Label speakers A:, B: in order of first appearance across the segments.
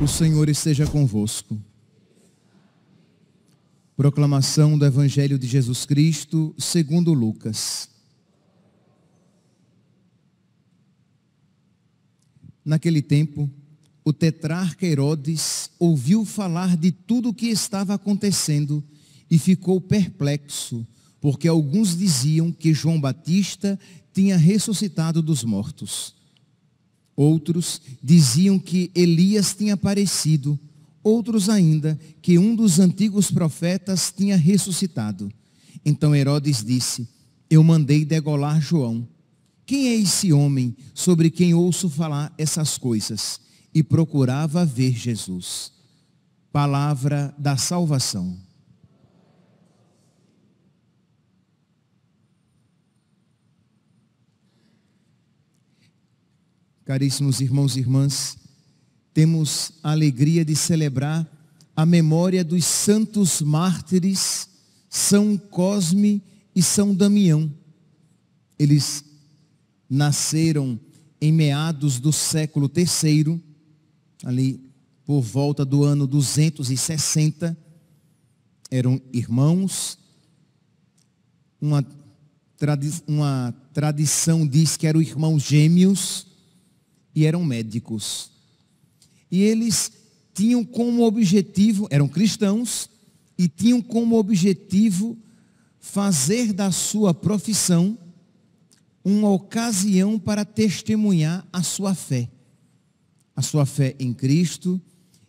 A: O Senhor esteja convosco. Proclamação do Evangelho de Jesus Cristo, segundo Lucas. Naquele tempo, o tetrarca Herodes ouviu falar de tudo o que estava acontecendo e ficou perplexo, porque alguns diziam que João Batista tinha ressuscitado dos mortos. Outros diziam que Elias tinha aparecido outros ainda que um dos antigos profetas tinha ressuscitado. Então Herodes disse, eu mandei degolar João. Quem é esse homem sobre quem ouço falar essas coisas? E procurava ver Jesus. Palavra da salvação. Caríssimos irmãos e irmãs, temos a alegria de celebrar a memória dos santos mártires São Cosme e São Damião. Eles nasceram em meados do século III, ali por volta do ano 260, eram irmãos. Uma, tradi uma tradição diz que eram irmãos gêmeos e eram médicos. E eles tinham como objetivo, eram cristãos, e tinham como objetivo fazer da sua profissão uma ocasião para testemunhar a sua fé. A sua fé em Cristo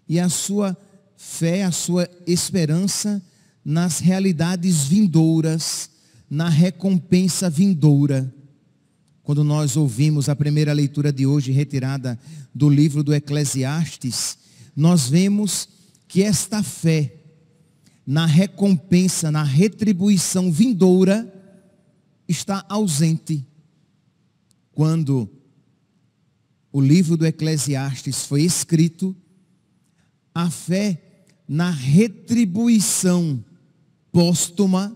A: e a sua fé, a sua esperança nas realidades vindouras, na recompensa vindoura quando nós ouvimos a primeira leitura de hoje retirada do livro do Eclesiastes, nós vemos que esta fé na recompensa, na retribuição vindoura, está ausente. Quando o livro do Eclesiastes foi escrito, a fé na retribuição póstuma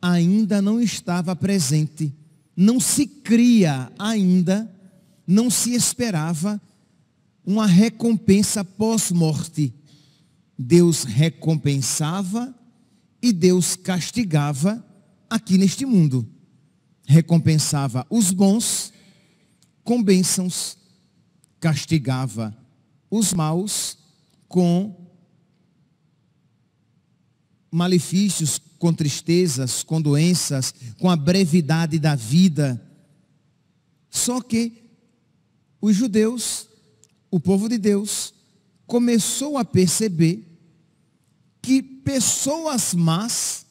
A: ainda não estava presente não se cria ainda, não se esperava uma recompensa pós-morte. Deus recompensava e Deus castigava aqui neste mundo. Recompensava os bons com bênçãos, castigava os maus com malefícios, com tristezas, com doenças, com a brevidade da vida. Só que os judeus, o povo de Deus, começou a perceber que pessoas más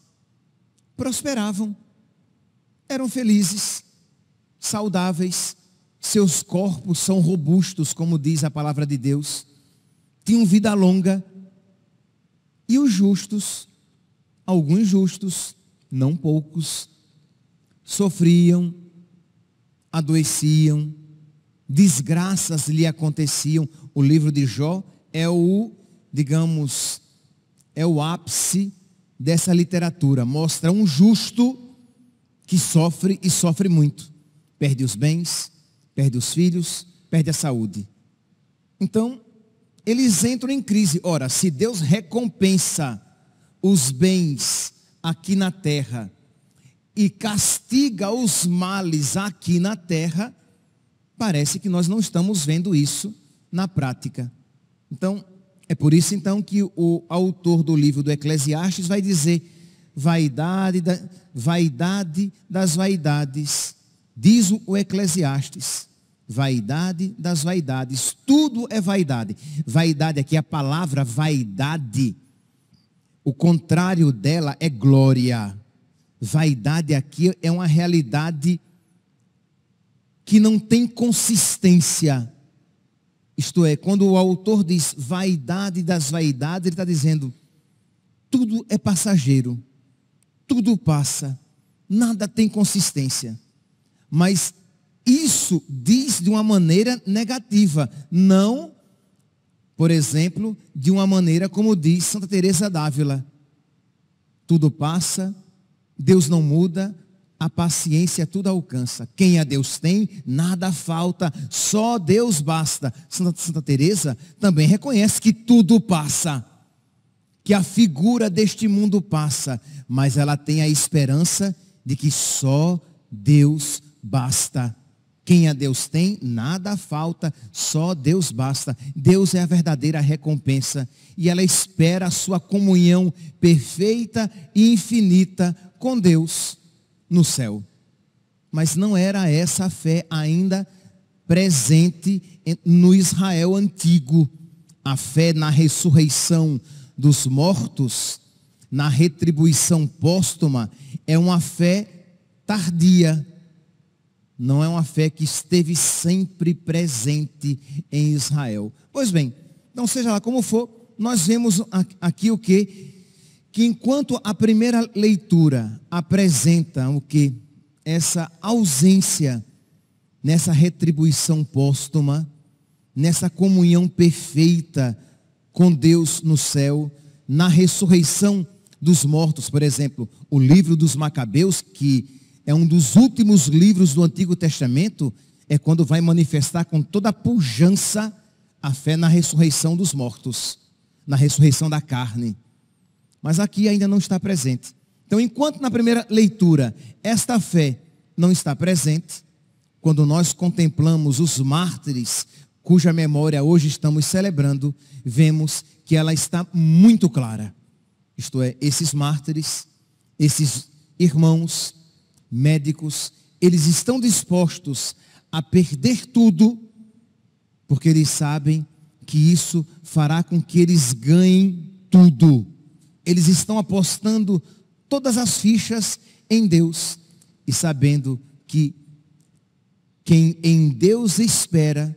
A: prosperavam, eram felizes, saudáveis, seus corpos são robustos, como diz a palavra de Deus, tinham vida longa, e os justos alguns justos, não poucos, sofriam, adoeciam, desgraças lhe aconteciam. O livro de Jó é o, digamos, é o ápice dessa literatura. Mostra um justo que sofre e sofre muito. Perde os bens, perde os filhos, perde a saúde. Então, eles entram em crise. Ora, se Deus recompensa os bens aqui na terra e castiga os males aqui na terra, parece que nós não estamos vendo isso na prática. Então, é por isso então que o autor do livro do Eclesiastes vai dizer: vaidade, da, vaidade das vaidades, diz o Eclesiastes. Vaidade das vaidades, tudo é vaidade. Vaidade aqui, é a palavra vaidade, o contrário dela é glória. Vaidade aqui é uma realidade que não tem consistência. Isto é, quando o autor diz vaidade das vaidades, ele está dizendo, tudo é passageiro, tudo passa, nada tem consistência. Mas isso diz de uma maneira negativa, não por exemplo, de uma maneira como diz Santa Teresa d'Ávila. Tudo passa, Deus não muda, a paciência tudo alcança. Quem a Deus tem, nada falta, só Deus basta. Santa, Santa Teresa também reconhece que tudo passa, que a figura deste mundo passa, mas ela tem a esperança de que só Deus basta. Quem a Deus tem, nada falta, só Deus basta. Deus é a verdadeira recompensa e ela espera a sua comunhão perfeita e infinita com Deus no céu. Mas não era essa fé ainda presente no Israel antigo. A fé na ressurreição dos mortos, na retribuição póstuma, é uma fé tardia, não é uma fé que esteve sempre presente em Israel. Pois bem, não seja lá como for, nós vemos aqui o que? Que enquanto a primeira leitura apresenta o que? Essa ausência nessa retribuição póstuma, nessa comunhão perfeita com Deus no céu, na ressurreição dos mortos, por exemplo, o livro dos Macabeus, que é um dos últimos livros do Antigo Testamento, é quando vai manifestar com toda a pujança a fé na ressurreição dos mortos, na ressurreição da carne. Mas aqui ainda não está presente. Então, enquanto na primeira leitura esta fé não está presente, quando nós contemplamos os mártires cuja memória hoje estamos celebrando, vemos que ela está muito clara. Isto é, esses mártires, esses irmãos, médicos, eles estão dispostos a perder tudo, porque eles sabem que isso fará com que eles ganhem tudo. Eles estão apostando todas as fichas em Deus e sabendo que quem em Deus espera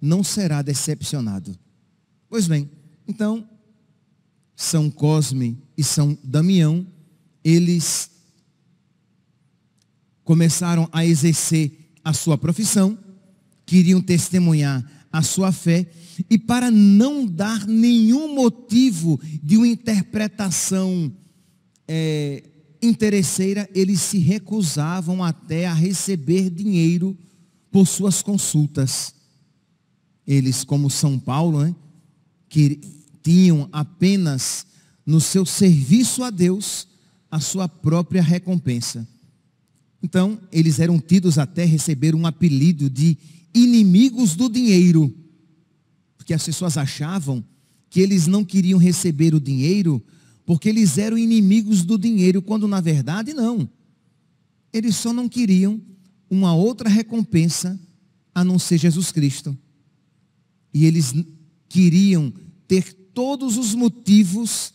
A: não será decepcionado. Pois bem, então, São Cosme e São Damião, eles começaram a exercer a sua profissão, queriam testemunhar a sua fé, e para não dar nenhum motivo de uma interpretação é, interesseira, eles se recusavam até a receber dinheiro por suas consultas. Eles, como São Paulo, né, que tinham apenas no seu serviço a Deus a sua própria recompensa. Então, eles eram tidos até receber um apelido de inimigos do dinheiro. Porque as pessoas achavam que eles não queriam receber o dinheiro porque eles eram inimigos do dinheiro, quando na verdade não. Eles só não queriam uma outra recompensa a não ser Jesus Cristo. E eles queriam ter todos os motivos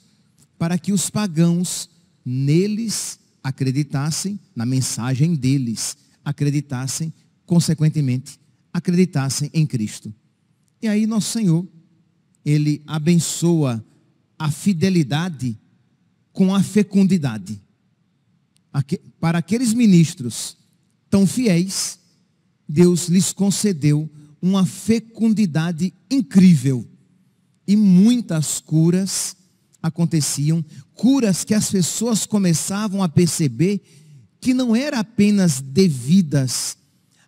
A: para que os pagãos neles acreditassem na mensagem deles, acreditassem, consequentemente, acreditassem em Cristo. E aí nosso Senhor, ele abençoa a fidelidade com a fecundidade. Para aqueles ministros tão fiéis, Deus lhes concedeu uma fecundidade incrível e muitas curas aconteciam, curas que as pessoas começavam a perceber que não eram apenas devidas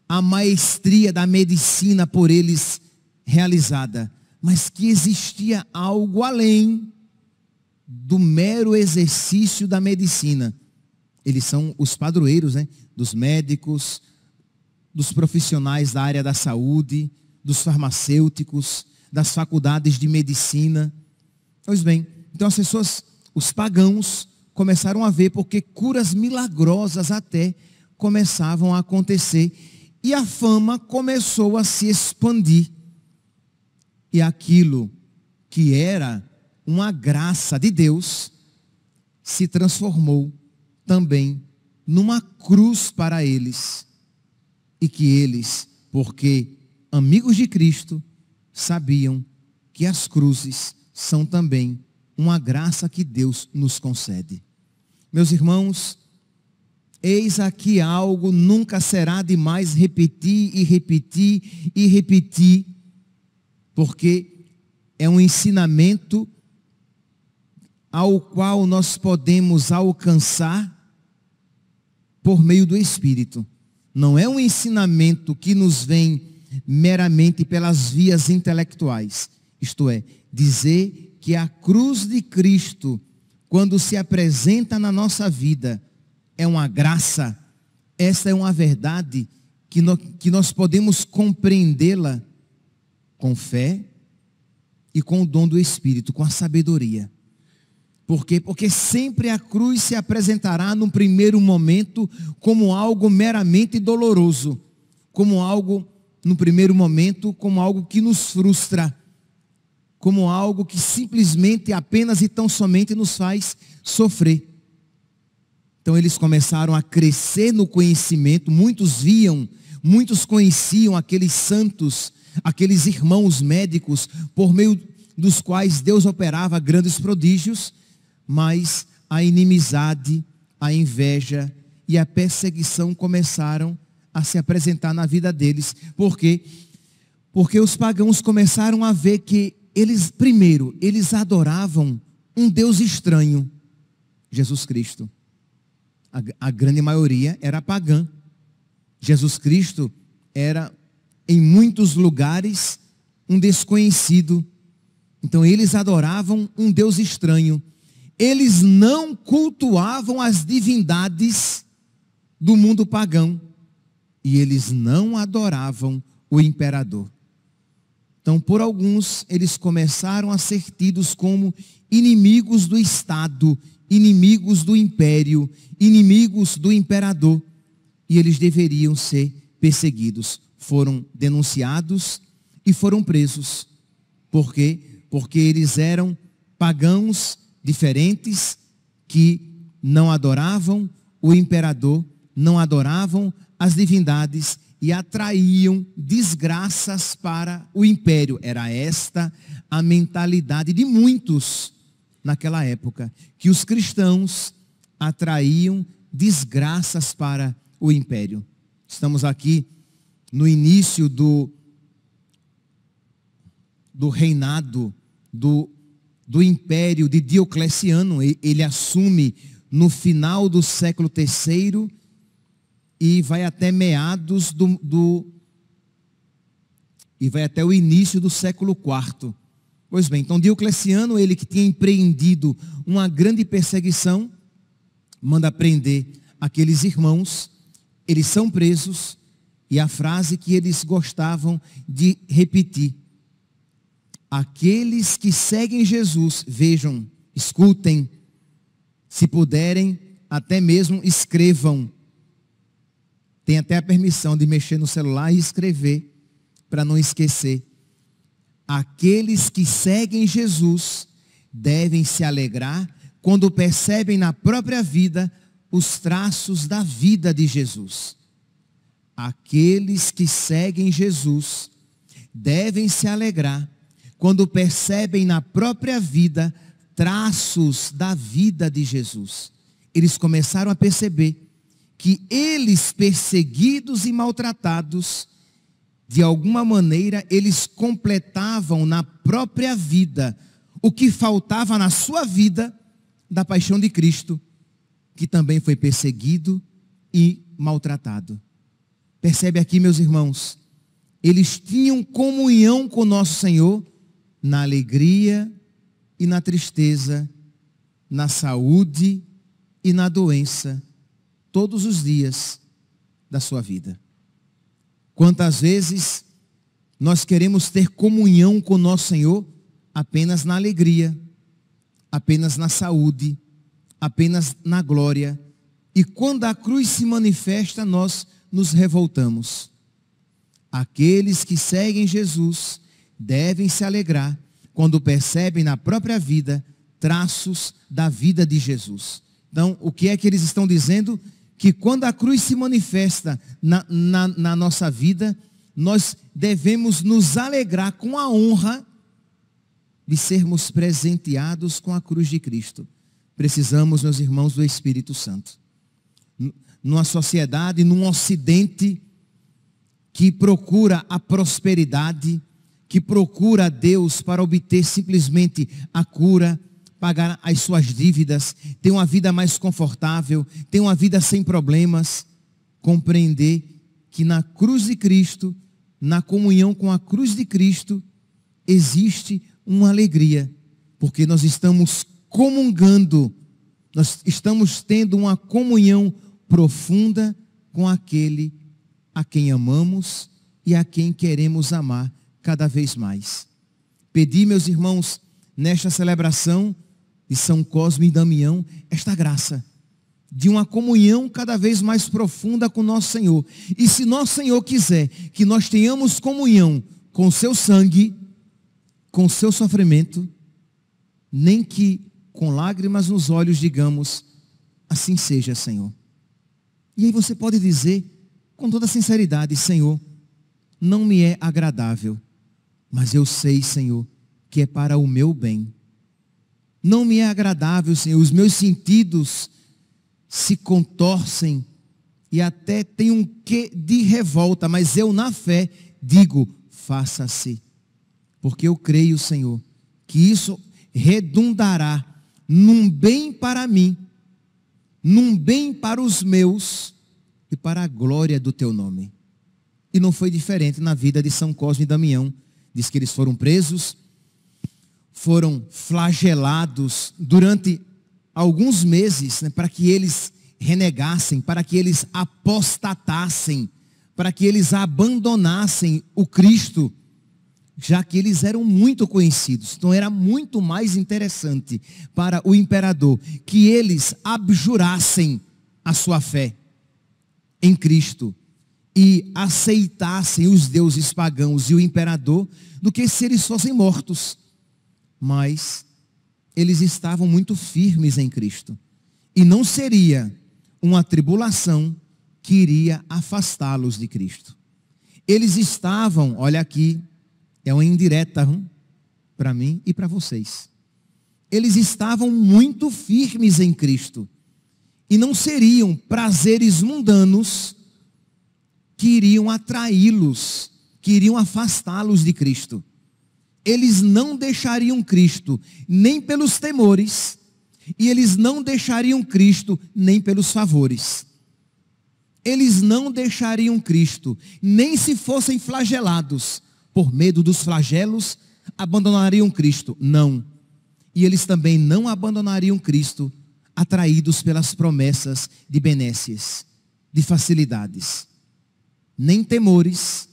A: à maestria da medicina por eles realizada, mas que existia algo além do mero exercício da medicina. Eles são os padroeiros né? dos médicos, dos profissionais da área da saúde, dos farmacêuticos, das faculdades de medicina. Pois bem, então as pessoas, os pagãos, começaram a ver, porque curas milagrosas até começavam a acontecer. E a fama começou a se expandir. E aquilo que era uma graça de Deus se transformou também numa cruz para eles. E que eles, porque amigos de Cristo, sabiam que as cruzes são também uma graça que Deus nos concede. Meus irmãos, eis aqui algo nunca será demais repetir e repetir e repetir, porque é um ensinamento ao qual nós podemos alcançar por meio do Espírito. Não é um ensinamento que nos vem meramente pelas vias intelectuais, isto é, dizer que a cruz de Cristo, quando se apresenta na nossa vida, é uma graça, essa é uma verdade que, no, que nós podemos compreendê-la com fé e com o dom do Espírito, com a sabedoria. Por quê? Porque sempre a cruz se apresentará num primeiro momento como algo meramente doloroso, como algo, no primeiro momento, como algo que nos frustra, como algo que simplesmente, apenas e tão somente nos faz sofrer. Então eles começaram a crescer no conhecimento, muitos viam, muitos conheciam aqueles santos, aqueles irmãos médicos, por meio dos quais Deus operava grandes prodígios, mas a inimizade, a inveja e a perseguição começaram a se apresentar na vida deles. Por quê? Porque os pagãos começaram a ver que eles, primeiro, eles adoravam um Deus estranho, Jesus Cristo. A, a grande maioria era pagã. Jesus Cristo era, em muitos lugares, um desconhecido. Então, eles adoravam um Deus estranho. Eles não cultuavam as divindades do mundo pagão. E eles não adoravam o imperador. Então, por alguns, eles começaram a ser tidos como inimigos do Estado, inimigos do império, inimigos do imperador. E eles deveriam ser perseguidos. Foram denunciados e foram presos. Por quê? Porque eles eram pagãos diferentes que não adoravam o imperador, não adoravam as divindades e atraíam desgraças para o império. Era esta a mentalidade de muitos naquela época, que os cristãos atraíam desgraças para o império. Estamos aqui no início do, do reinado do, do império de Diocleciano. Ele assume no final do século terceiro e vai até meados do, do e vai até o início do século IV. Pois bem, então Diocleciano, ele que tinha empreendido uma grande perseguição, manda prender aqueles irmãos, eles são presos, e a frase que eles gostavam de repetir: Aqueles que seguem Jesus, vejam, escutem, se puderem, até mesmo escrevam tem até a permissão de mexer no celular e escrever, para não esquecer. Aqueles que seguem Jesus devem se alegrar quando percebem na própria vida os traços da vida de Jesus. Aqueles que seguem Jesus devem se alegrar quando percebem na própria vida traços da vida de Jesus. Eles começaram a perceber que eles, perseguidos e maltratados, de alguma maneira, eles completavam na própria vida o que faltava na sua vida da paixão de Cristo, que também foi perseguido e maltratado. Percebe aqui, meus irmãos, eles tinham comunhão com nosso Senhor na alegria e na tristeza, na saúde e na doença todos os dias da sua vida. Quantas vezes nós queremos ter comunhão com nosso Senhor apenas na alegria, apenas na saúde, apenas na glória. E quando a cruz se manifesta, nós nos revoltamos. Aqueles que seguem Jesus devem se alegrar quando percebem na própria vida traços da vida de Jesus. Então, o que é que eles estão dizendo? que quando a cruz se manifesta na, na, na nossa vida, nós devemos nos alegrar com a honra de sermos presenteados com a cruz de Cristo. Precisamos, meus irmãos, do Espírito Santo. Numa sociedade, num ocidente que procura a prosperidade, que procura a Deus para obter simplesmente a cura, pagar as suas dívidas, ter uma vida mais confortável, ter uma vida sem problemas. Compreender que na cruz de Cristo, na comunhão com a cruz de Cristo, existe uma alegria, porque nós estamos comungando, nós estamos tendo uma comunhão profunda com aquele a quem amamos e a quem queremos amar cada vez mais. Pedi, meus irmãos, nesta celebração, de São Cosme e Damião esta graça de uma comunhão cada vez mais profunda com nosso Senhor. E se nosso Senhor quiser que nós tenhamos comunhão com seu sangue, com seu sofrimento, nem que com lágrimas nos olhos digamos, assim seja, Senhor. E aí você pode dizer com toda sinceridade, Senhor, não me é agradável, mas eu sei, Senhor, que é para o meu bem não me é agradável, Senhor. Os meus sentidos se contorcem e até tem um quê de revolta, mas eu na fé digo, faça-se. Porque eu creio, Senhor, que isso redundará num bem para mim, num bem para os meus e para a glória do teu nome. E não foi diferente na vida de São Cosme e Damião. Diz que eles foram presos, foram flagelados durante alguns meses né, para que eles renegassem, para que eles apostatassem, para que eles abandonassem o Cristo, já que eles eram muito conhecidos. Então era muito mais interessante para o imperador que eles abjurassem a sua fé em Cristo e aceitassem os deuses pagãos e o imperador do que se eles fossem mortos mas eles estavam muito firmes em Cristo. E não seria uma tribulação que iria afastá-los de Cristo. Eles estavam, olha aqui, é uma indireta hum, para mim e para vocês. Eles estavam muito firmes em Cristo. E não seriam prazeres mundanos que iriam atraí-los, que iriam afastá-los de Cristo eles não deixariam Cristo nem pelos temores, e eles não deixariam Cristo nem pelos favores. Eles não deixariam Cristo, nem se fossem flagelados, por medo dos flagelos, abandonariam Cristo. Não. E eles também não abandonariam Cristo, atraídos pelas promessas de benécias, de facilidades. Nem temores,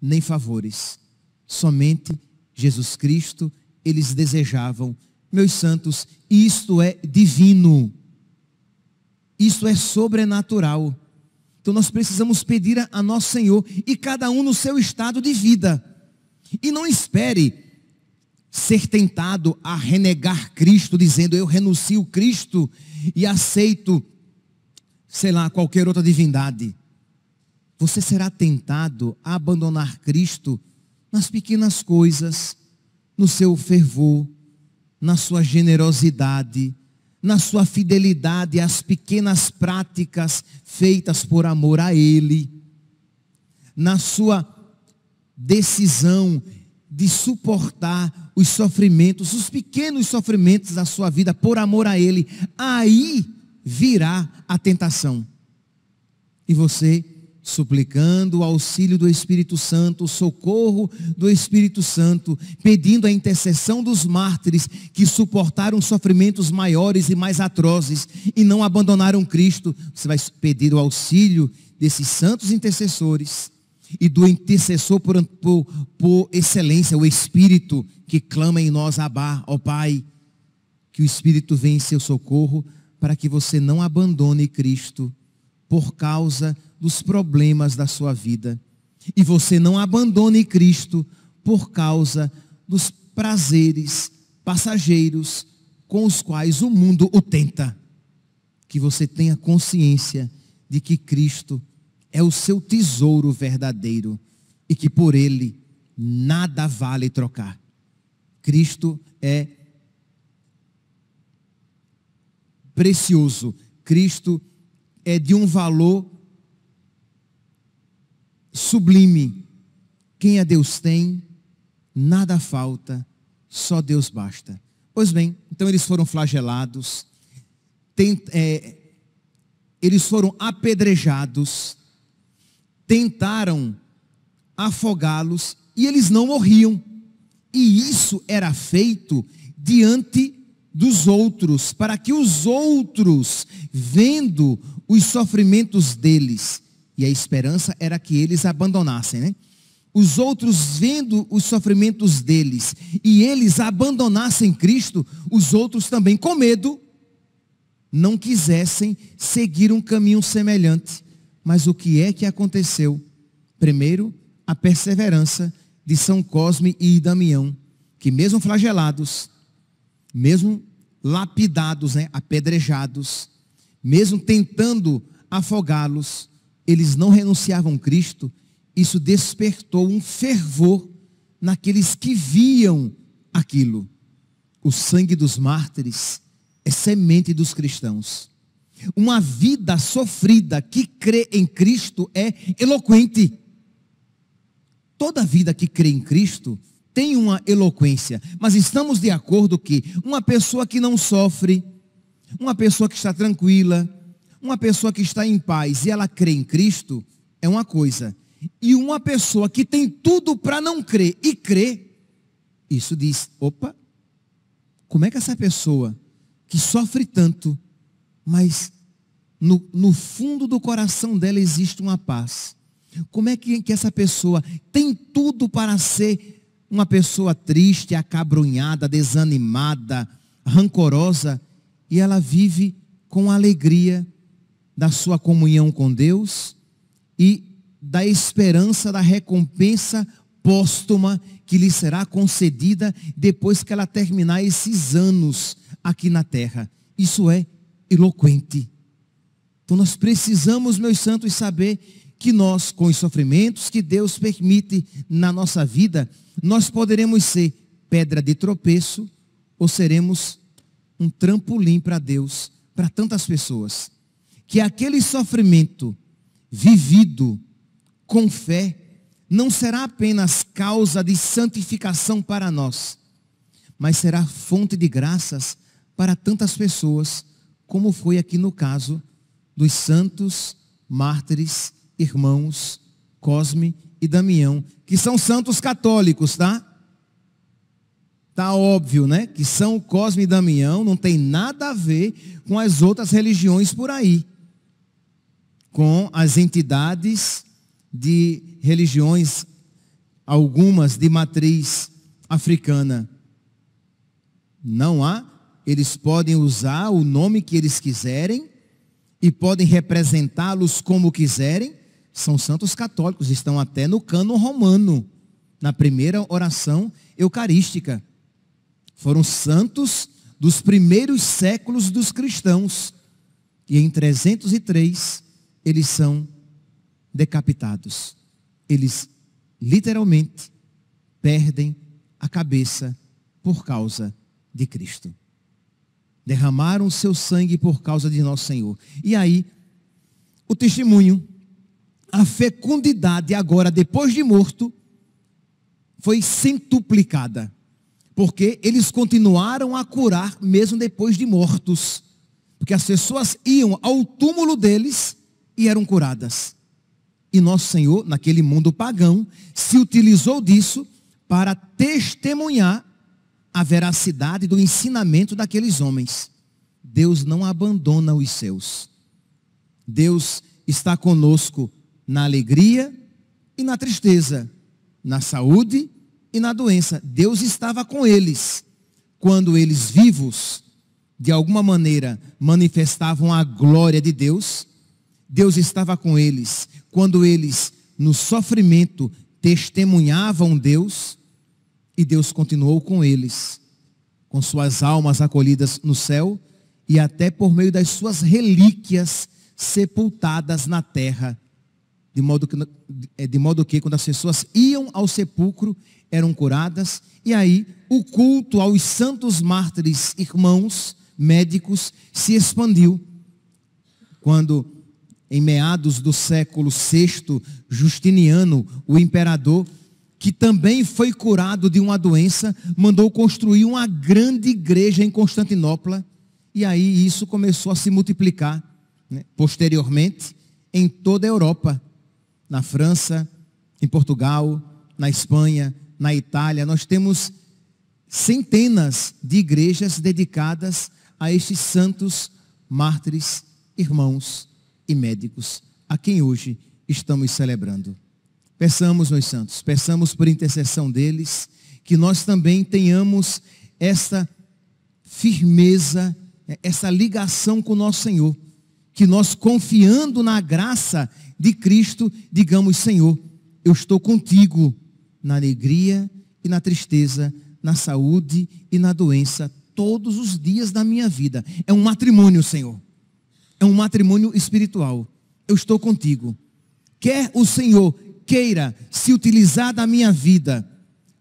A: nem favores. Somente Jesus Cristo, eles desejavam. Meus santos, isto é divino. Isto é sobrenatural. Então nós precisamos pedir a, a nosso Senhor e cada um no seu estado de vida. E não espere ser tentado a renegar Cristo, dizendo eu renuncio Cristo e aceito, sei lá, qualquer outra divindade. Você será tentado a abandonar Cristo nas pequenas coisas, no seu fervor, na sua generosidade, na sua fidelidade às pequenas práticas feitas por amor a Ele, na sua decisão de suportar os sofrimentos, os pequenos sofrimentos da sua vida por amor a Ele, aí virá a tentação. E você suplicando o auxílio do Espírito Santo, o socorro do Espírito Santo, pedindo a intercessão dos mártires que suportaram sofrimentos maiores e mais atrozes e não abandonaram Cristo. Você vai pedir o auxílio desses santos intercessores e do intercessor por, por, por excelência, o Espírito que clama em nós, Abá, ó Pai, que o Espírito venha em seu socorro para que você não abandone Cristo por causa dos problemas da sua vida. E você não abandone Cristo por causa dos prazeres passageiros com os quais o mundo o tenta. Que você tenha consciência de que Cristo é o seu tesouro verdadeiro e que por ele nada vale trocar. Cristo é precioso. Cristo é é de um valor sublime. Quem a Deus tem, nada falta, só Deus basta. Pois bem, então eles foram flagelados, tent, é, eles foram apedrejados, tentaram afogá-los e eles não morriam. E isso era feito diante dos outros, para que os outros, vendo os sofrimentos deles. E a esperança era que eles abandonassem, né? Os outros vendo os sofrimentos deles e eles abandonassem Cristo, os outros também com medo não quisessem seguir um caminho semelhante. Mas o que é que aconteceu? Primeiro, a perseverança de São Cosme e Damião, que mesmo flagelados, mesmo lapidados, né, apedrejados, mesmo tentando afogá-los, eles não renunciavam a Cristo. Isso despertou um fervor naqueles que viam aquilo. O sangue dos mártires é semente dos cristãos. Uma vida sofrida que crê em Cristo é eloquente. Toda vida que crê em Cristo tem uma eloquência, mas estamos de acordo que uma pessoa que não sofre, uma pessoa que está tranquila, uma pessoa que está em paz e ela crê em Cristo é uma coisa. E uma pessoa que tem tudo para não crer e crê, isso diz, opa, como é que essa pessoa que sofre tanto, mas no, no fundo do coração dela existe uma paz. Como é que, que essa pessoa tem tudo para ser uma pessoa triste, acabrunhada, desanimada, rancorosa, e ela vive com alegria da sua comunhão com Deus e da esperança da recompensa póstuma que lhe será concedida depois que ela terminar esses anos aqui na terra. Isso é eloquente. Então nós precisamos, meus santos, saber que nós, com os sofrimentos que Deus permite na nossa vida, nós poderemos ser pedra de tropeço ou seremos um trampolim para Deus, para tantas pessoas. Que aquele sofrimento vivido com fé não será apenas causa de santificação para nós, mas será fonte de graças para tantas pessoas, como foi aqui no caso dos santos, mártires, irmãos, Cosme e Damião, que são santos católicos, tá? Tá óbvio, né? Que São Cosme e Damião não tem nada a ver com as outras religiões por aí. Com as entidades de religiões, algumas de matriz africana. Não há. Eles podem usar o nome que eles quiserem e podem representá-los como quiserem. São santos católicos, estão até no cano romano, na primeira oração eucarística. Foram santos dos primeiros séculos dos cristãos. E em 303, eles são decapitados. Eles literalmente perdem a cabeça por causa de Cristo. Derramaram seu sangue por causa de nosso Senhor. E aí, o testemunho, a fecundidade agora, depois de morto, foi centuplicada. Porque eles continuaram a curar mesmo depois de mortos. Porque as pessoas iam ao túmulo deles e eram curadas. E nosso Senhor, naquele mundo pagão, se utilizou disso para testemunhar a veracidade do ensinamento daqueles homens. Deus não abandona os seus. Deus está conosco na alegria e na tristeza, na saúde e na doença. Deus estava com eles quando eles vivos, de alguma maneira, manifestavam a glória de Deus. Deus estava com eles quando eles, no sofrimento, testemunhavam Deus. E Deus continuou com eles, com suas almas acolhidas no céu e até por meio das suas relíquias sepultadas na terra de modo, que, é, de modo que quando as pessoas iam ao sepulcro, eram curadas, e aí o culto aos santos mártires, irmãos, médicos, se expandiu. Quando, em meados do século VI, Justiniano, o imperador, que também foi curado de uma doença, mandou construir uma grande igreja em Constantinopla, e aí isso começou a se multiplicar, né? posteriormente, em toda a Europa na França, em Portugal, na Espanha, na Itália. Nós temos centenas de igrejas dedicadas a estes santos mártires, irmãos e médicos, a quem hoje estamos celebrando. Peçamos, meus santos, peçamos por intercessão deles, que nós também tenhamos essa firmeza, essa ligação com o nosso Senhor, que nós confiando na graça de Cristo, digamos: Senhor, eu estou contigo na alegria e na tristeza, na saúde e na doença, todos os dias da minha vida. É um matrimônio, Senhor. É um matrimônio espiritual. Eu estou contigo. Quer o Senhor queira se utilizar da minha vida,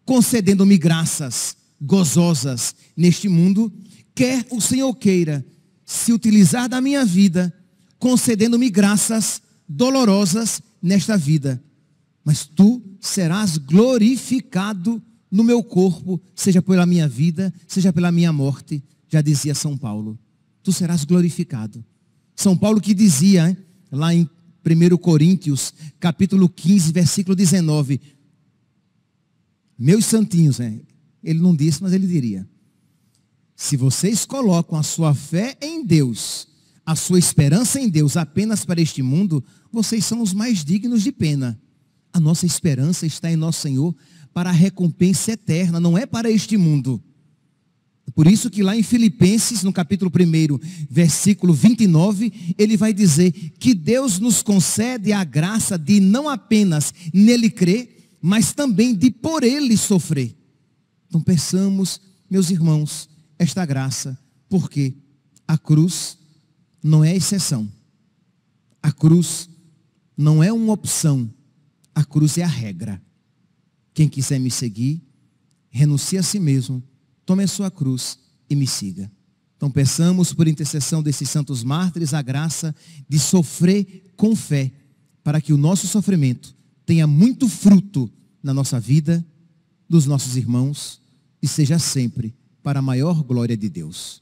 A: concedendo-me graças gozosas neste mundo, quer o Senhor queira se utilizar da minha vida, concedendo-me graças dolorosas nesta vida, mas tu serás glorificado no meu corpo, seja pela minha vida, seja pela minha morte, já dizia São Paulo. Tu serás glorificado. São Paulo que dizia, hein, lá em 1 Coríntios, capítulo 15, versículo 19, meus santinhos, hein? ele não disse, mas ele diria, se vocês colocam a sua fé em Deus a sua esperança em Deus apenas para este mundo, vocês são os mais dignos de pena. A nossa esperança está em nosso Senhor para a recompensa eterna, não é para este mundo. Por isso que lá em Filipenses, no capítulo 1, versículo 29, ele vai dizer que Deus nos concede a graça de não apenas nele crer, mas também de por ele sofrer. Então peçamos, meus irmãos, esta graça, porque a cruz não é exceção. A cruz não é uma opção. A cruz é a regra. Quem quiser me seguir, renuncie a si mesmo, tome a sua cruz e me siga. Então peçamos por intercessão desses santos mártires a graça de sofrer com fé, para que o nosso sofrimento tenha muito fruto na nossa vida, dos nossos irmãos e seja sempre para a maior glória de Deus.